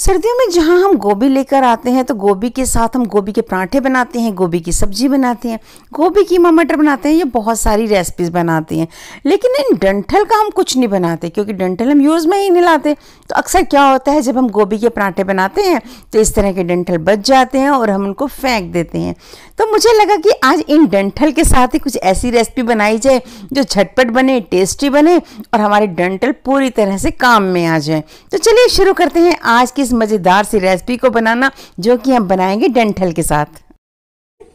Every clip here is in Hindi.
सर्दियों में जहाँ हम गोभी लेकर आते हैं तो गोभी के साथ हम गोभी के पराठे बनाते हैं गोभी की सब्जी बनाते हैं गोभी कीमा मटर बनाते हैं ये बहुत सारी रेसिपीज़ बनाते हैं लेकिन इन डंठल का हम कुछ नहीं बनाते क्योंकि डंठल हम यूज़ में ही नहीं लाते तो अक्सर क्या होता है जब हम गोभी के पराठे बनाते हैं तो इस तरह के डंठल बच जाते हैं और हम उनको फेंक देते हैं तो मुझे लगा कि आज इन डंठल के साथ ही कुछ ऐसी रेसिपी बनाई जाए जो झटपट बने टेस्टी बने और हमारे डंठल पूरी तरह से काम में आ जाए तो चलिए शुरू करते हैं आज की इस मज़ेदार सी रेसिपी को बनाना जो कि हम बनाएंगे डेंटल के साथ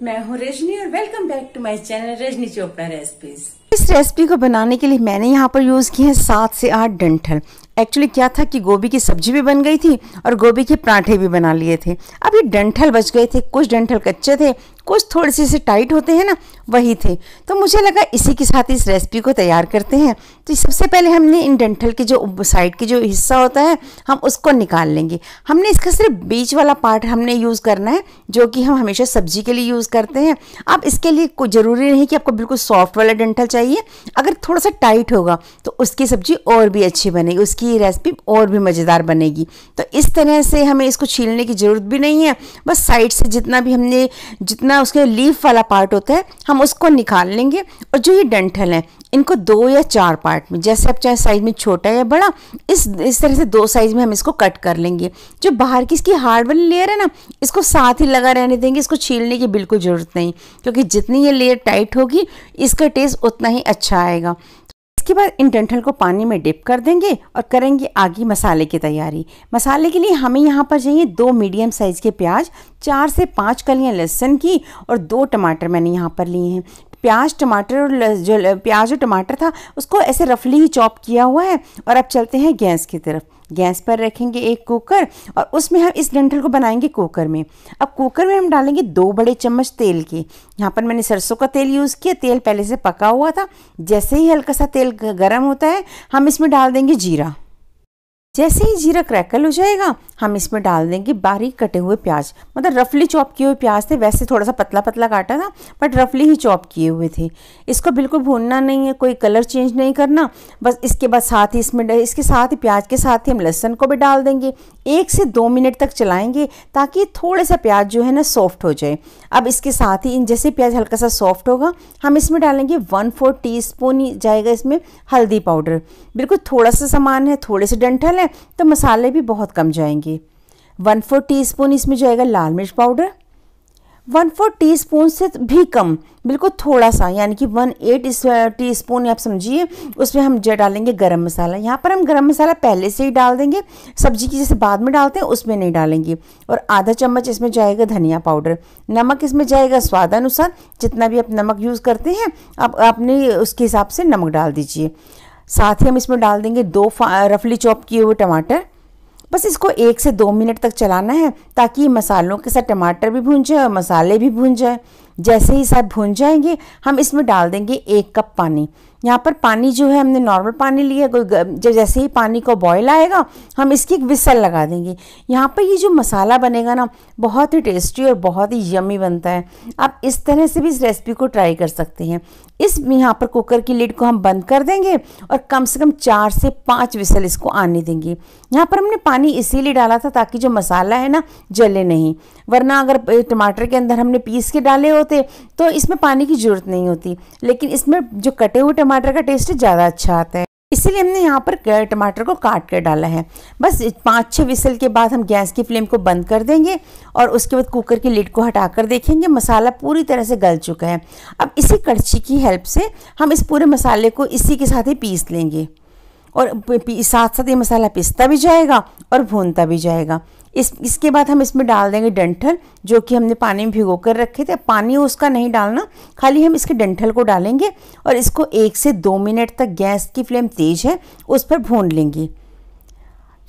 मैं हूँ रजनी और welcome back to my channel Rajni Chopra recipes इस रेसिपी को बनाने के लिए मैंने यहाँ पर यूज़ किए हैं सात से आठ डंठल एक्चुअली क्या था कि गोभी की सब्जी भी बन गई थी और गोभी के पराठे भी बना लिए थे अब ये डंठल बच गए थे कुछ डंठल कच्चे थे कुछ थोड़े से से टाइट होते हैं ना वही थे तो मुझे लगा इसी के साथ इस रेसिपी को तैयार करते हैं तो सबसे पहले हमने इन डंठल के जो साइड के जो हिस्सा होता है हम उसको निकाल लेंगे हमने इसका सिर्फ बीच वाला पार्ट हमने यूज़ करना है जो कि हम हमेशा सब्जी के लिए यूज़ करते हैं अब इसके लिए कोई ज़रूरी नहीं कि आपको बिल्कुल सॉफ्ट वाला डंठल चाहिए अगर थोड़ा सा टाइट होगा तो उसकी सब्ज़ी और भी अच्छी बनेगी उसकी आपकी रेसिपी और भी मज़ेदार बनेगी तो इस तरह से हमें इसको छीलने की ज़रूरत भी नहीं है बस साइड से जितना भी हमने जितना उसके लीफ वाला पार्ट होता है हम उसको निकाल लेंगे और जो ये डंठल हैं इनको दो या चार पार्ट में जैसे आप चाहे साइज़ में छोटा या बड़ा इस इस तरह से दो साइज़ में हम इसको कट कर लेंगे जो बाहर की इसकी हार्ड वाली लेयर है ना इसको साथ ही लगा रहने देंगे इसको छीलने की बिल्कुल ज़रूरत नहीं क्योंकि जितनी ये लेयर टाइट होगी इसका टेस्ट उतना ही अच्छा आएगा इसके बाद इन डंठल को पानी में डिप कर देंगे और करेंगे आगे मसाले की तैयारी मसाले के लिए हमें यहाँ पर चाहिए दो मीडियम साइज़ के प्याज चार से पाँच कलियाँ लहसुन की और दो टमाटर मैंने यहाँ पर लिए हैं प्याज टमाटर और जो प्याज और टमाटर था उसको ऐसे रफली ही चॉप किया हुआ है और अब चलते हैं गैस की तरफ गैस पर रखेंगे एक कुकर और उसमें हम इस डंठल को बनाएंगे कुकर में अब कुकर में हम डालेंगे दो बड़े चम्मच तेल के यहाँ पर मैंने सरसों का तेल यूज़ किया तेल पहले से पका हुआ था जैसे ही हल्का सा तेल गर्म होता है हम इसमें डाल देंगे जीरा जैसे ही जीरा क्रैकल हो जाएगा हम इसमें डाल देंगे बारीक कटे हुए प्याज मतलब रफली चॉप किए हुए प्याज थे वैसे थोड़ा सा पतला पतला काटा था बट रफली ही चॉप किए हुए थे इसको बिल्कुल भूनना नहीं है कोई कलर चेंज नहीं करना बस इसके बाद साथ ही इसमें इसके साथ ही प्याज के साथ ही हम लहसुन को भी डाल देंगे एक से दो मिनट तक चलाएँगे ताकि थोड़े सा प्याज जो है ना सॉफ्ट हो जाए अब इसके साथ ही इन जैसे प्याज हल्का सा सॉफ्ट होगा हम इसमें डालेंगे वन फोर टी जाएगा इसमें हल्दी पाउडर बिल्कुल थोड़ा सा सामान है थोड़े से डंठल है है तो मसाले भी बहुत कम जाएंगे वन फोर टी स्पून इसमें जाएगा लाल मिर्च powder one four teaspoon से भी कम बिल्कुल थोड़ा सा यानी कि वन एट टी स्पून आप समझिए उसमें हम जो डालेंगे गरम मसाला यहाँ पर हम गरम मसाला पहले से ही डाल देंगे सब्जी की जैसे बाद में डालते हैं उसमें नहीं डालेंगे और आधा चम्मच इसमें जाएगा धनिया पाउडर नमक इसमें जाएगा स्वाद अनुसार जितना भी आप नमक यूज़ करते हैं आप अपने उसके हिसाब से नमक डाल दीजिए साथ ही हम इसमें डाल देंगे दो रफली चॉप किए हुए टमाटर बस इसको एक से दो मिनट तक चलाना है ताकि मसालों के साथ टमाटर भी भून जाए और मसाले भी भून जाए जैसे ही सब भून जाएंगे हम इसमें डाल देंगे एक कप पानी यहाँ पर पानी जो है हमने नॉर्मल पानी लिया कोई जब जैसे ही पानी को बॉयल आएगा हम इसकी एक विसल लगा देंगे यहाँ पर ये जो मसाला बनेगा ना बहुत ही टेस्टी और बहुत ही यमी बनता है आप इस तरह से भी इस रेसिपी को ट्राई कर सकते हैं इस यहाँ पर कुकर की लिड को हम बंद कर देंगे और कम से कम चार से पाँच विसल इसको आने देंगे यहाँ पर हमने पानी इसीलिए डाला था ताकि जो मसाला है ना जले नहीं वरना अगर टमाटर के अंदर हमने पीस के डाले होते तो इसमें पानी की ज़रूरत नहीं होती लेकिन इसमें जो कटे हुए टमाटर का टेस्ट ज़्यादा अच्छा आता है इसीलिए हमने यहाँ पर टमाटर को काट कर डाला है बस पाँच छः विसल के बाद हम गैस की फ्लेम को बंद कर देंगे और उसके बाद कुकर की लिड को हटा कर देखेंगे मसाला पूरी तरह से गल चुका है अब इसी कड़छी की हेल्प से हम इस पूरे मसाले को इसी के साथ ही पीस लेंगे और साथ साथ ये मसाला पिसता भी जाएगा और भूनता भी जाएगा इस इसके बाद हम इसमें डाल देंगे डंठल जो कि हमने पानी में भिगो कर रखे थे पानी उसका नहीं डालना खाली हम इसके डंठल को डालेंगे और इसको एक से दो मिनट तक गैस की फ्लेम तेज़ है उस पर भून लेंगे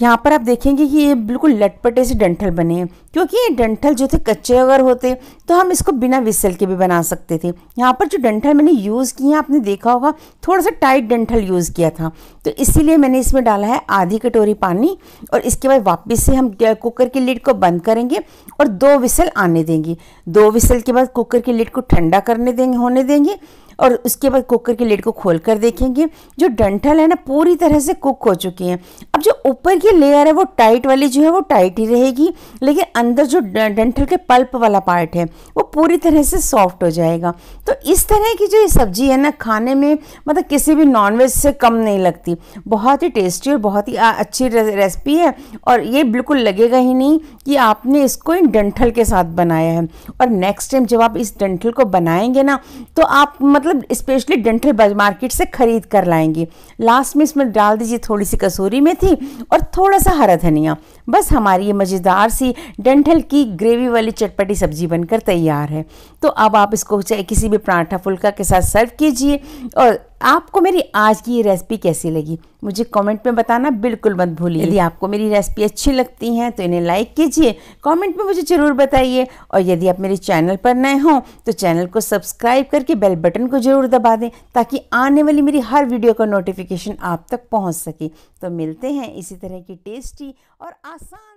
यहाँ पर आप देखेंगे कि ये बिल्कुल लटपटे से डंठल बने हैं क्योंकि ये डंठल जो थे कच्चे अगर होते तो हम इसको बिना विसल के भी बना सकते थे यहाँ पर जो डंठल मैंने यूज़ किए हैं आपने देखा होगा थोड़ा सा टाइट डंठल यूज़ किया था तो इसीलिए मैंने इसमें डाला है आधी कटोरी पानी और इसके बाद वापस से हम कुकर की लिड को बंद करेंगे और दो विसल आने देंगे दो विसल के बाद कुकर की लिड को ठंडा करने देंगे होने देंगे और उसके बाद कुकर की लेड को खोल कर देखेंगे जो डंठल है ना पूरी तरह से कुक हो चुकी है अब जो ऊपर की लेयर है वो टाइट वाली जो है वो टाइट ही रहेगी लेकिन अंदर जो डंठल के पल्प वाला पार्ट है वो पूरी तरह से सॉफ्ट हो जाएगा तो इस तरह की जो ये सब्ज़ी है ना खाने में मतलब किसी भी नॉनवेज से कम नहीं लगती बहुत ही टेस्टी और बहुत ही अच्छी रेसिपी है और ये बिल्कुल लगेगा ही नहीं कि आपने इसको इन डंठल के साथ बनाया है और नेक्स्ट टाइम जब आप इस डंठल को बनाएंगे ना तो आप मतलब मतलब स्पेशली डेंटल मार्केट से ख़रीद कर लाएंगी लास्ट में इसमें डाल दीजिए थोड़ी सी कसूरी मेथी और थोड़ा सा हरा धनिया बस हमारी ये मज़ेदार सी डेंटल की ग्रेवी वाली चटपटी सब्जी बनकर तैयार है तो अब आप इसको चाहे किसी भी पराठा फुल्का के साथ सर्व कीजिए और आपको मेरी आज की ये रेसिपी कैसी लगी मुझे कमेंट में बताना बिल्कुल मत भूलिए यदि आपको मेरी रेसिपी अच्छी लगती हैं तो इन्हें लाइक कीजिए कमेंट में मुझे ज़रूर बताइए और यदि आप मेरे चैनल पर नए हों तो चैनल को सब्सक्राइब करके बेल बटन को ज़रूर दबा दें ताकि आने वाली मेरी हर वीडियो का नोटिफिकेशन आप तक पहुँच सके तो मिलते हैं इसी तरह की टेस्टी और आसान